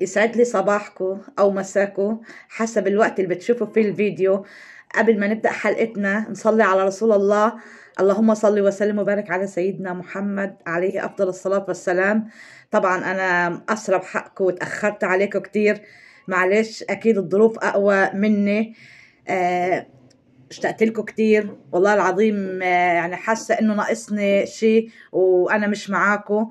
يسعد لي صباحكم أو مساكم حسب الوقت اللي بتشوفوا فيه الفيديو قبل ما نبدأ حلقتنا نصلي على رسول الله اللهم صل وسلم وبارك على سيدنا محمد عليه أفضل الصلاة والسلام طبعا أنا أسرب حقكم وتأخرت عليكم كتير معلش أكيد الظروف أقوى مني آه اشتقت لكم كتير والله العظيم آه، يعني حاسه انه ناقصني شيء وانا مش معاكم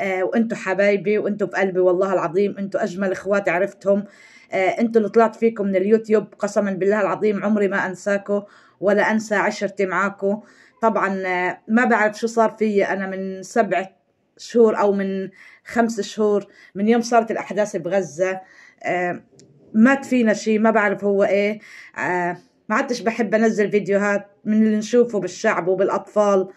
آه، وانتم حبايبي وانتم بقلبي والله العظيم انتم اجمل اخوات عرفتهم آه، انتم اللي طلعت فيكم من اليوتيوب قسما بالله العظيم عمري ما انساكم ولا انسى عشرتي معاكم طبعا آه، ما بعرف شو صار في انا من سبع شهور او من خمس شهور من يوم صارت الاحداث بغزه مات فينا شيء ما بعرف هو ايه ما عدتش بحب انزل فيديوهات من اللي نشوفه بالشعب وبالاطفال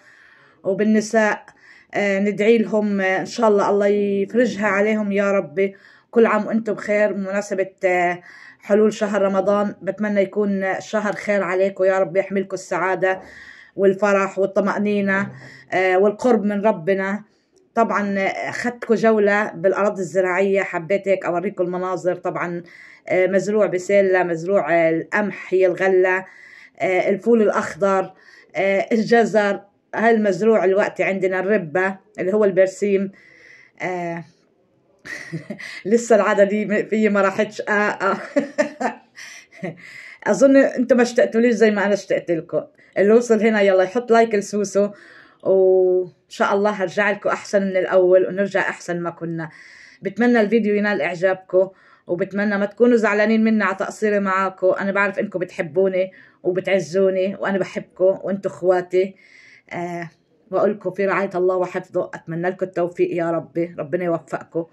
وبالنساء آه، ندعي لهم آه، إن شاء الله الله يفرجها عليهم يا ربي كل عام وانتم بخير بمناسبة آه، حلول شهر رمضان بتمنى يكون شهر خير عليكم يا رب يحملكم السعادة والفرح والطمأنينة والقرب من ربنا طبعا اخذتكم جوله بالاراضي الزراعيه حبيت هيك اوريكم المناظر طبعا مزروع بسله مزروع القمح هي الغله الفول الاخضر الجزر هالمزروع الوقت عندنا الربة اللي هو البرسيم آه، لسه العادة دي ما راحتش آه آه أظن انتم ما اشتقتوليش زي ما أنا اشتقت لكم اللي وصل هنا يلا يحط لايك لسوسو وإن شاء الله هرجع لكم أحسن من الأول ونرجع أحسن ما كنا بتمنى الفيديو ينال إعجابكم وبتمنى ما تكونوا زعلانين مني على تقصيري معاكم انا بعرف انكم بتحبوني وبتعزوني وانا بحبكم وانتم اخواتي بقولكم آه، في رعاية الله وحفظه أتمنى لكم التوفيق يا ربي ربنا يوفقكم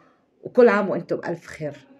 وكل عام وانتم بألف خير